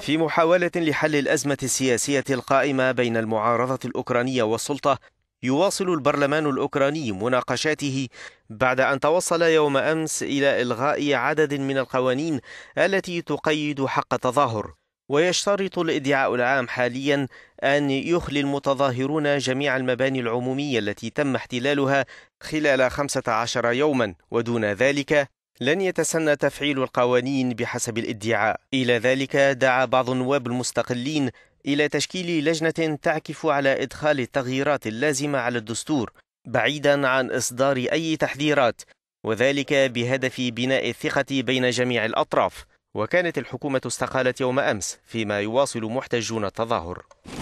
في محاولة لحل الأزمة السياسية القائمة بين المعارضة الأوكرانية والسلطة يواصل البرلمان الأوكراني مناقشاته بعد أن توصل يوم أمس إلى إلغاء عدد من القوانين التي تقيد حق التظاهر ويشترط الادعاء العام حاليا أن يخلي المتظاهرون جميع المباني العمومية التي تم احتلالها خلال 15 يوما ودون ذلك لن يتسنى تفعيل القوانين بحسب الادعاء الى ذلك دعا بعض النواب المستقلين الى تشكيل لجنه تعكف على ادخال التغييرات اللازمه على الدستور بعيدا عن اصدار اي تحذيرات وذلك بهدف بناء الثقه بين جميع الاطراف وكانت الحكومه استقالت يوم امس فيما يواصل محتجون التظاهر